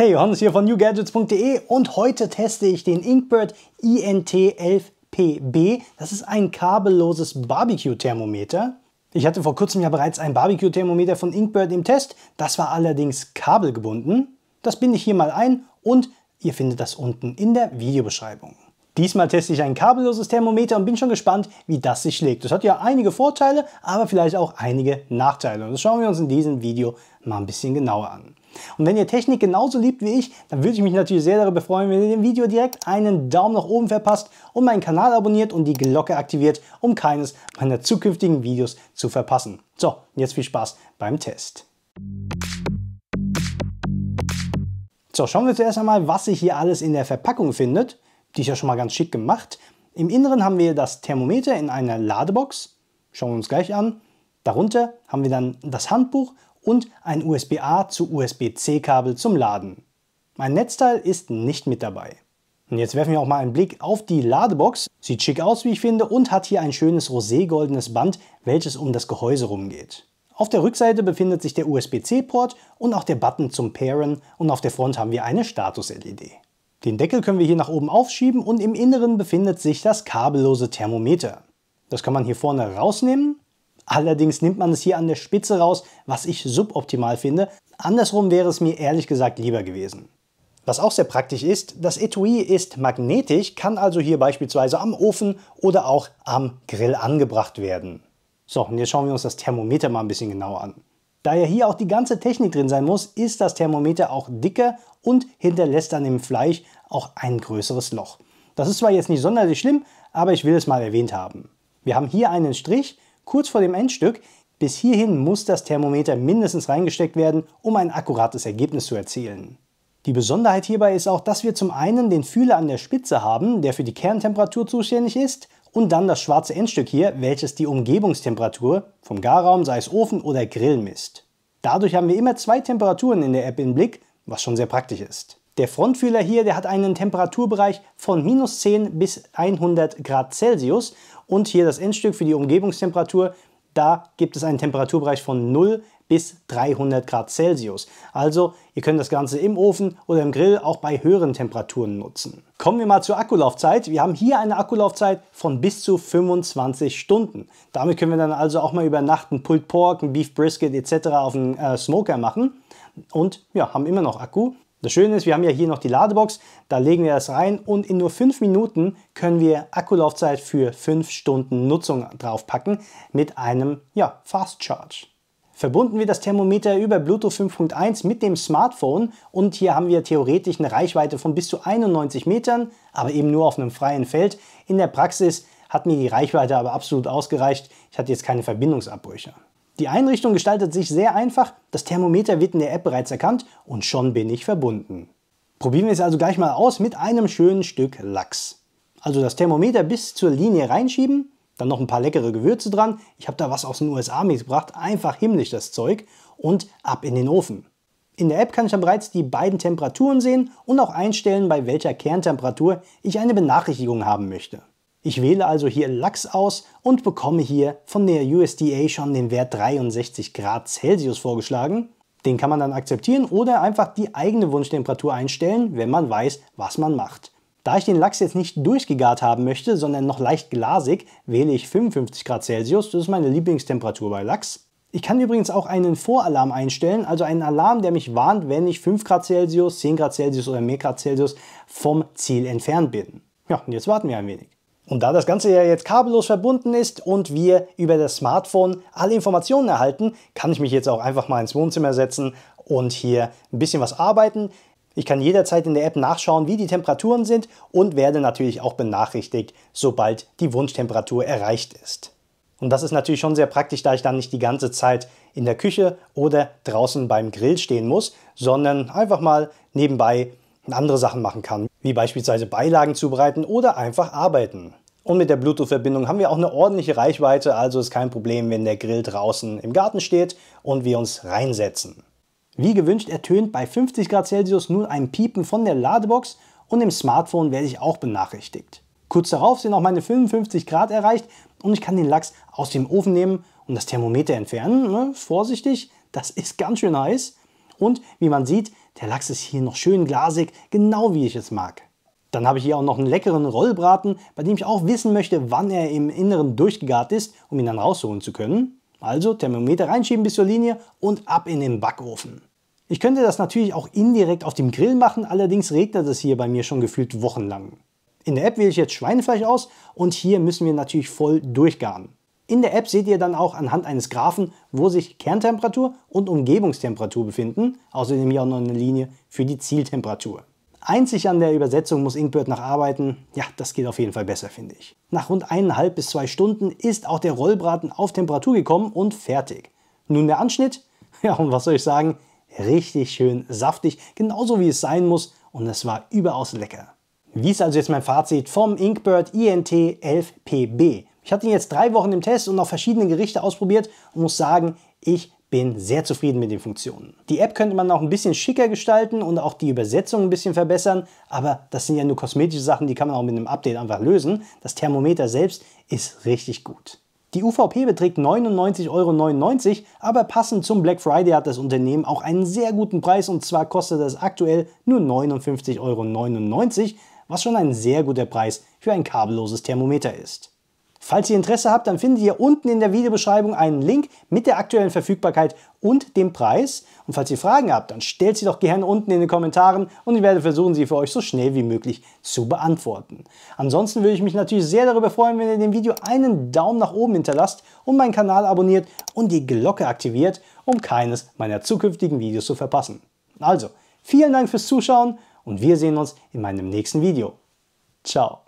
Hey, Johannes hier von newgadgets.de und heute teste ich den Inkbird INT11PB. Das ist ein kabelloses Barbecue-Thermometer. Ich hatte vor kurzem ja bereits ein Barbecue-Thermometer von Inkbird im Test. Das war allerdings kabelgebunden. Das binde ich hier mal ein und ihr findet das unten in der Videobeschreibung. Diesmal teste ich ein kabelloses Thermometer und bin schon gespannt, wie das sich schlägt. Das hat ja einige Vorteile, aber vielleicht auch einige Nachteile. Und das schauen wir uns in diesem Video mal ein bisschen genauer an. Und wenn ihr Technik genauso liebt wie ich, dann würde ich mich natürlich sehr darüber freuen, wenn ihr dem Video direkt einen Daumen nach oben verpasst und meinen Kanal abonniert und die Glocke aktiviert, um keines meiner zukünftigen Videos zu verpassen. So, jetzt viel Spaß beim Test. So, schauen wir zuerst einmal, was sich hier alles in der Verpackung findet. Die ist ja schon mal ganz schick gemacht. Im Inneren haben wir das Thermometer in einer Ladebox. Schauen wir uns gleich an. Darunter haben wir dann das Handbuch und ein USB-A zu USB-C-Kabel zum Laden. Mein Netzteil ist nicht mit dabei. Und jetzt werfen wir auch mal einen Blick auf die Ladebox. Sieht schick aus, wie ich finde, und hat hier ein schönes roségoldenes Band, welches um das Gehäuse rumgeht. Auf der Rückseite befindet sich der USB-C-Port und auch der Button zum Pairen und auf der Front haben wir eine Status-LED. Den Deckel können wir hier nach oben aufschieben und im Inneren befindet sich das kabellose Thermometer. Das kann man hier vorne rausnehmen. Allerdings nimmt man es hier an der Spitze raus, was ich suboptimal finde. Andersrum wäre es mir ehrlich gesagt lieber gewesen. Was auch sehr praktisch ist, das Etui ist magnetisch, kann also hier beispielsweise am Ofen oder auch am Grill angebracht werden. So, und jetzt schauen wir uns das Thermometer mal ein bisschen genauer an. Da ja hier auch die ganze Technik drin sein muss, ist das Thermometer auch dicker und hinterlässt dann im Fleisch auch ein größeres Loch. Das ist zwar jetzt nicht sonderlich schlimm, aber ich will es mal erwähnt haben. Wir haben hier einen Strich, kurz vor dem Endstück. Bis hierhin muss das Thermometer mindestens reingesteckt werden, um ein akkurates Ergebnis zu erzielen. Die Besonderheit hierbei ist auch, dass wir zum einen den Fühler an der Spitze haben, der für die Kerntemperatur zuständig ist, und dann das schwarze Endstück hier, welches die Umgebungstemperatur vom Garraum, sei es Ofen oder Grill misst. Dadurch haben wir immer zwei Temperaturen in der App im Blick, was schon sehr praktisch ist. Der Frontfühler hier, der hat einen Temperaturbereich von minus 10 bis 100 Grad Celsius und hier das Endstück für die Umgebungstemperatur, da gibt es einen Temperaturbereich von 0 bis 300 Grad Celsius. Also ihr könnt das Ganze im Ofen oder im Grill auch bei höheren Temperaturen nutzen. Kommen wir mal zur Akkulaufzeit. Wir haben hier eine Akkulaufzeit von bis zu 25 Stunden. Damit können wir dann also auch mal über Nacht ein Pulled Pork, ein Beef Brisket etc. auf einen äh, Smoker machen und ja, haben immer noch Akku. Das Schöne ist, wir haben ja hier noch die Ladebox, da legen wir das rein und in nur 5 Minuten können wir Akkulaufzeit für 5 Stunden Nutzung draufpacken mit einem ja, Fast Charge. Verbunden wird das Thermometer über Bluetooth 5.1 mit dem Smartphone und hier haben wir theoretisch eine Reichweite von bis zu 91 Metern, aber eben nur auf einem freien Feld. In der Praxis hat mir die Reichweite aber absolut ausgereicht. Ich hatte jetzt keine Verbindungsabbrüche. Die Einrichtung gestaltet sich sehr einfach. Das Thermometer wird in der App bereits erkannt und schon bin ich verbunden. Probieren wir es also gleich mal aus mit einem schönen Stück Lachs. Also das Thermometer bis zur Linie reinschieben dann noch ein paar leckere Gewürze dran. Ich habe da was aus den USA mitgebracht. Einfach himmlisch das Zeug. Und ab in den Ofen. In der App kann ich dann bereits die beiden Temperaturen sehen und auch einstellen, bei welcher Kerntemperatur ich eine Benachrichtigung haben möchte. Ich wähle also hier Lachs aus und bekomme hier von der USDA schon den Wert 63 Grad Celsius vorgeschlagen. Den kann man dann akzeptieren oder einfach die eigene Wunschtemperatur einstellen, wenn man weiß, was man macht. Da ich den Lachs jetzt nicht durchgegart haben möchte, sondern noch leicht glasig, wähle ich 55 Grad Celsius. Das ist meine Lieblingstemperatur bei Lachs. Ich kann übrigens auch einen Voralarm einstellen, also einen Alarm, der mich warnt, wenn ich 5 Grad Celsius, 10 Grad Celsius oder mehr Grad Celsius vom Ziel entfernt bin. Ja, und jetzt warten wir ein wenig. Und da das Ganze ja jetzt kabellos verbunden ist und wir über das Smartphone alle Informationen erhalten, kann ich mich jetzt auch einfach mal ins Wohnzimmer setzen und hier ein bisschen was arbeiten. Ich kann jederzeit in der App nachschauen, wie die Temperaturen sind und werde natürlich auch benachrichtigt, sobald die Wunschtemperatur erreicht ist. Und das ist natürlich schon sehr praktisch, da ich dann nicht die ganze Zeit in der Küche oder draußen beim Grill stehen muss, sondern einfach mal nebenbei andere Sachen machen kann, wie beispielsweise Beilagen zubereiten oder einfach arbeiten. Und mit der Bluetooth-Verbindung haben wir auch eine ordentliche Reichweite, also ist kein Problem, wenn der Grill draußen im Garten steht und wir uns reinsetzen. Wie gewünscht ertönt bei 50 Grad Celsius nun ein Piepen von der Ladebox und im Smartphone werde ich auch benachrichtigt. Kurz darauf sind auch meine 55 Grad erreicht und ich kann den Lachs aus dem Ofen nehmen und das Thermometer entfernen. Ne? Vorsichtig, das ist ganz schön heiß. Und wie man sieht, der Lachs ist hier noch schön glasig, genau wie ich es mag. Dann habe ich hier auch noch einen leckeren Rollbraten, bei dem ich auch wissen möchte, wann er im Inneren durchgegart ist, um ihn dann rausholen zu können. Also Thermometer reinschieben bis zur Linie und ab in den Backofen. Ich könnte das natürlich auch indirekt auf dem Grill machen, allerdings regnet es hier bei mir schon gefühlt wochenlang. In der App wähle ich jetzt Schweinefleisch aus und hier müssen wir natürlich voll durchgaren. In der App seht ihr dann auch anhand eines Graphen, wo sich Kerntemperatur und Umgebungstemperatur befinden, außerdem hier auch noch eine Linie für die Zieltemperatur. Einzig an der Übersetzung muss Inkbird noch arbeiten. Ja, das geht auf jeden Fall besser, finde ich. Nach rund eineinhalb bis zwei Stunden ist auch der Rollbraten auf Temperatur gekommen und fertig. Nun der Anschnitt. Ja, und was soll ich sagen? richtig schön saftig, genauso wie es sein muss und es war überaus lecker. Wie ist also jetzt mein Fazit vom Inkbird INT 11PB? Ich hatte ihn jetzt drei Wochen im Test und auf verschiedene Gerichte ausprobiert und muss sagen, ich bin sehr zufrieden mit den Funktionen. Die App könnte man auch ein bisschen schicker gestalten und auch die Übersetzung ein bisschen verbessern, aber das sind ja nur kosmetische Sachen, die kann man auch mit einem Update einfach lösen. Das Thermometer selbst ist richtig gut. Die UVP beträgt 99,99 Euro, aber passend zum Black Friday hat das Unternehmen auch einen sehr guten Preis und zwar kostet es aktuell nur 59,99 Euro, was schon ein sehr guter Preis für ein kabelloses Thermometer ist. Falls ihr Interesse habt, dann findet ihr unten in der Videobeschreibung einen Link mit der aktuellen Verfügbarkeit und dem Preis. Und falls ihr Fragen habt, dann stellt sie doch gerne unten in den Kommentaren und ich werde versuchen, sie für euch so schnell wie möglich zu beantworten. Ansonsten würde ich mich natürlich sehr darüber freuen, wenn ihr dem Video einen Daumen nach oben hinterlasst und meinen Kanal abonniert und die Glocke aktiviert, um keines meiner zukünftigen Videos zu verpassen. Also, vielen Dank fürs Zuschauen und wir sehen uns in meinem nächsten Video. Ciao.